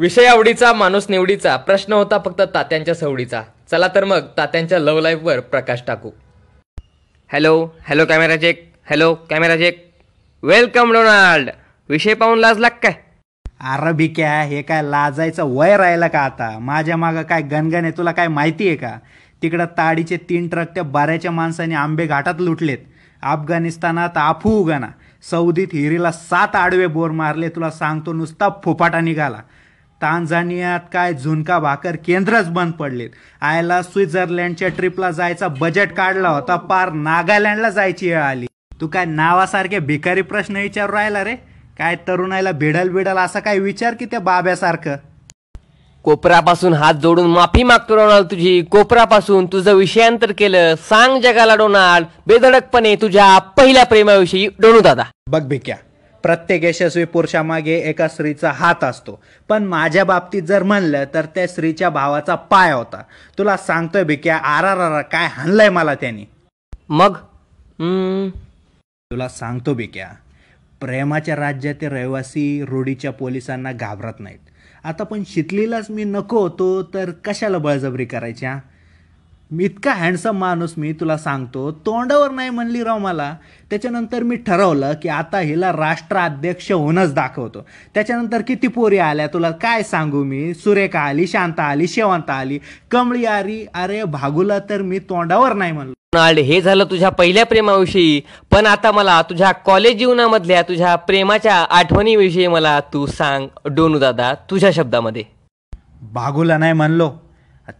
विषय आवडीचा माणूस निवडीचा प्रश्न होता फक्त तात्यांच्या सवडीचा चला तर मग तात्यांच्या लव्ह लाईफवर प्रकाश टाकू hello hello camera check hello camera check welcome Donald विषय पाहून लाज लाग काय अरे क्या हे काय लाजायचं वय राहिला का आता माझ्या मागं काय गणगण आहे तुला काय माहिती आहे का तिकडं ताडीचे तीन ट्रक त्या बऱ्याच्या माणसाने आंबे घाटात लुटलेत अफगाणिस्तानात आफू उगाना सौदीत हिरीला सात आडवे बोर मारले तुला सांगतो नुसता फुफाटा निघाला तांझानियात काय झुणका भाकर केंद्रच बंद पडलेत आयला स्वित्झर्लंडच्या ट्रिपला जायचा बजेट काढला होता पार नागालँडला जायची वेळ आली तू काय नावासारखे भिकारी प्रश्न विचारू राहिला रे काय तरुणाईला भिडल बिडल असा काय विचार की त्या बाब्यासारखं कोपरापासून हात जोडून माफी मागतो डोनाल्ड तुझी कोपरापासून तुझं विषयांतर केलं सांग जगाला डोनाल्ड बेधडकपणे तुझ्या पहिल्या प्रेमाविषयी डोनू दादा बघ भिक्या प्रत्येक यशस्वी पुरुषामागे एका स्त्रीचा हात असतो पण माझ्या बाबतीत जर म्हणलं तर त्या स्त्रीच्या भावाचा पाय होता तुला सांगतोय भिक्या आर आर आर काय हाणलंय मला त्याने मग तुला सांगतो भिक्या प्रेमाच्या राज्यातील रहिवासी रोडीच्या पोलिसांना घाबरत नाहीत आता पण शिकलेलाच मी नको होतो तर कशाला बळजबरी करायच्या मी इतका हँडसम माणूस मी तुला सांगतो तोंडावर नाही म्हणली राव मला त्याच्यानंतर मी ठरवलं की आता हिला राष्ट्राध्यक्ष होऊनच दाखवतो त्याच्यानंतर किती पोरी आल्या तुला काय सांगू मी सुरेखा आली शांता आली शेवंता आली कमळी आली अरे भागूला तर मी तोंडावर नाही म्हणलो रोनाल्ड हे झालं तुझ्या पहिल्या प्रेमाविषयी पण आता मला तुझ्या कॉलेज जीवनामधल्या तुझ्या प्रेमाच्या आठवणीविषयी मला तू सांग डोनू दादा तुझ्या शब्दामध्ये भागूला नाही म्हणलो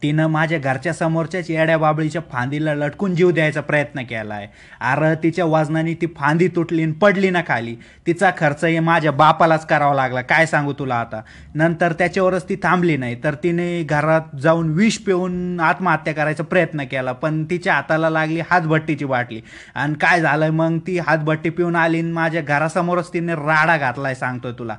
तिनं माझ्या घरच्या समोरच्याच येड्या बाबळीच्या फांदीला लटकून जीव द्यायचा प्रयत्न केला आहे अरे तिच्या वजनाने ती फांदी तुटली आणि पडली ना खाली तिचा खर्च हे माझ्या बापालाच करावा लागला काय सांगू तुला आता नंतर त्याच्यावरच ती थांबली नाही तर तिने घरात जाऊन विष पिऊन आत्महत्या करायचा प्रयत्न केला पण तिच्या हाताला लागली हातभट्टीची बाटली आणि काय झालं मग ती हातभट्टी पिऊन आली आणि माझ्या घरासमोरच तिने राडा घातलाय सांगतोय तुला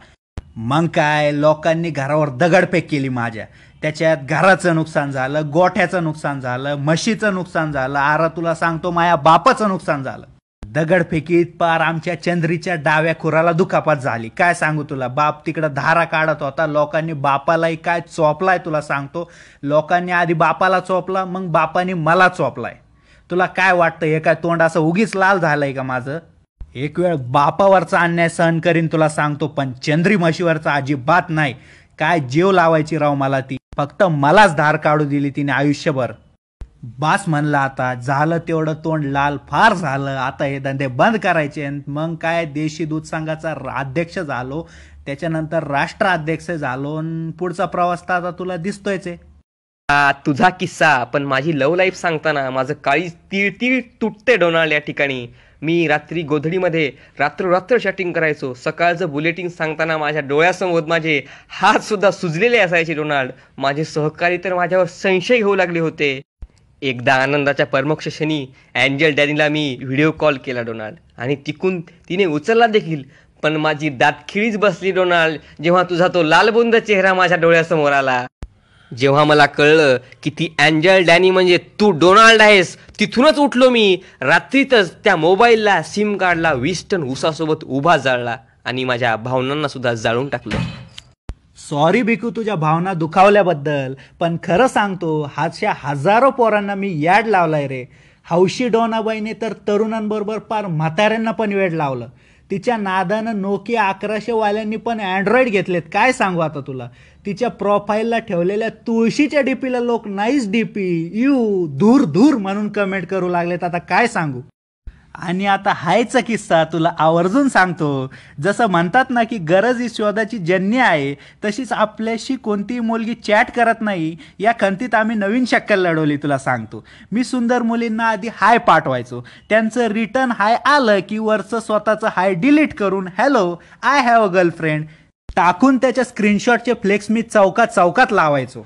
मग काय लोकांनी घरावर दगडफेक केली माझ्या त्याच्यात घराचं नुकसान झालं गोठ्याचं नुकसान झालं म्हशीचं नुकसान झालं आरा तुला सांगतो माया बापाचं नुकसान झालं दगडफेकीत पार आमच्या चंद्रीच्या डाव्या खुराला दुखापत झाली काय सांगू तुला बाप तिकडं धारा काढत होता लोकांनी बापालाही काय चोपलाय तुला सांगतो लोकांनी आधी बापाला चोपला मग बापाने मला चोपलाय तुला काय वाटतं हे काय तोंड असं उगीच लाल झालंय का माझं एक वेळ बापावरचा अन्याय सहन करीन तुला सांगतो पण चंद्री म्हशीवरचा अजिबात नाही काय जीव लावायची राव मला ती फक्त मलाच धार काढू दिली तिने आयुष्यभर बास म्हणला आता झालं तेवढं तोंड लाल फार झालं आता हे धंदे बंद करायचे मग काय देशी दूध संघाचा अध्यक्ष झालो त्याच्यानंतर राष्ट्राध्यक्ष झालो पुढचा प्रवास तर आता तुला दिसतोयच तुझा किस्सा पण माझी लव लाईफ सांगताना माझं काळी तीळ तीळ तुटते डोनाल्ड या ठिकाणी मी रात्री गोधडीमध्ये रात्र शटिंग करायचो सकाळचं बुलेटिंग सांगताना माझ्या डोळ्यासमोर माझे हातसुद्धा सुजलेले असायचे डोनाल्ड माझे सहकारी तर माझ्यावर संशय घेऊ लागले होते एकदा आनंदाच्या परमोक्ष क्षणी अँजल डॅनीला मी व्हिडिओ कॉल केला डोनाल्ड आणि तिकून तिने उचलला देखील पण माझी दातखिळीच बसली डोनाल्ड जेव्हा तुझा तो लालबुंद चेहरा माझ्या डोळ्यासमोर आला जेव्हा मला कळलं की ती अँजल डॅनी म्हणजे तू डोनाल्ड आहेस तिथूनच उठलो मी रात्रीतच त्या मोबाईलला सिम कार्डला विस्टन उसासोबत उभा जाळला आणि माझ्या भावनांना सुद्धा जाळून टाकलं सॉरी भिकू तुझ्या भावना दुखावल्याबद्दल पण खरं सांगतो हातशा हजारो पोरांना मी याड लावलाय रे हौशी डोनाबाईने तर तरुणांबरोबर पार म्हाताऱ्यांना पण वेळ लावलं तिच्या नादानं नोकिया वाल्यांनी पण अँड्रॉइड घेतलेत काय सांगू आता तुला तिच्या प्रोफाईलला ठेवलेल्या तुळशीच्या डीपीला लोक नाईस डीपी यू धूर धूर म्हणून कमेंट करू लागलेत आता काय सांगू आणि आता हायचा किस्सा तुला आवर्जून सांगतो जसं म्हणतात ना की गरज ही शोधाची जन्य आहे तशीच आपल्याशी कोणतीही मुलगी चॅट करत नाही या खंतीत आम्ही नवीन शक्कल लढवली तुला सांगतो मी सुंदर मुलींना आधी हाय पाठवायचो त्यांचं रिटर्न हाय आलं की वरचं स्वतःचं हाय डिलीट करून hello I have a girlfriend टाकून त्याच्या स्क्रीनशॉटचे फ्लेक्स मी चौकात चौकात लावायचो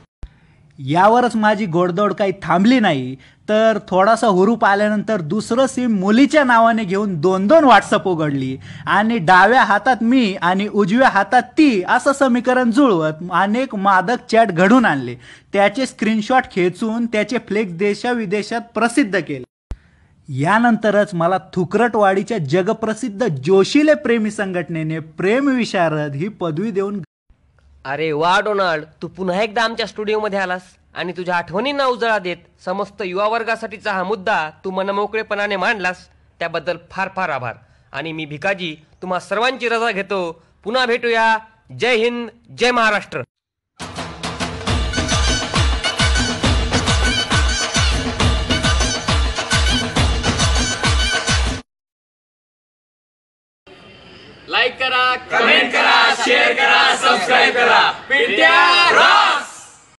यावरच माझी गोडदोड काही थांबली नाही तर थोडासा हुरूप आल्यानंतर दुसरं सिम मुलीच्या नावाने घेऊन दोन दोन व्हॉट्सअप उघडली आणि डाव्या हातात मी आणि उजव्या हातात ती असं समीकरण जुळवत अनेक मादक चॅट घडून आणले त्याचे स्क्रीनशॉट खेचून त्याचे फ्लेक्स देशाविदेशात प्रसिद्ध केले यानंतरच मला थुकरटवाडीच्या जगप्रसिद्ध जोशीले प्रेमी संघटनेने प्रेमविशारद ही पदवी देऊन अरे वा डोनाल्ड तू पुन्हा एकदा आमच्या स्टुडिओमध्ये आलास आणि तुझ्या आठवणींना उजळा देत समस्त युवा वर्गासाठीचा हा मुद्दा तू मनमोकळेपणाने मांडलास त्याबद्दल फार फार आभार आणि मी भिकाजी तुम्हा सर्वांची रजा घेतो पुन्हा भेटूया जय हिंद जय महाराष्ट्र लाईक करा कमेंट करा शेअर करा सबस्क्राईब करा पिंट्या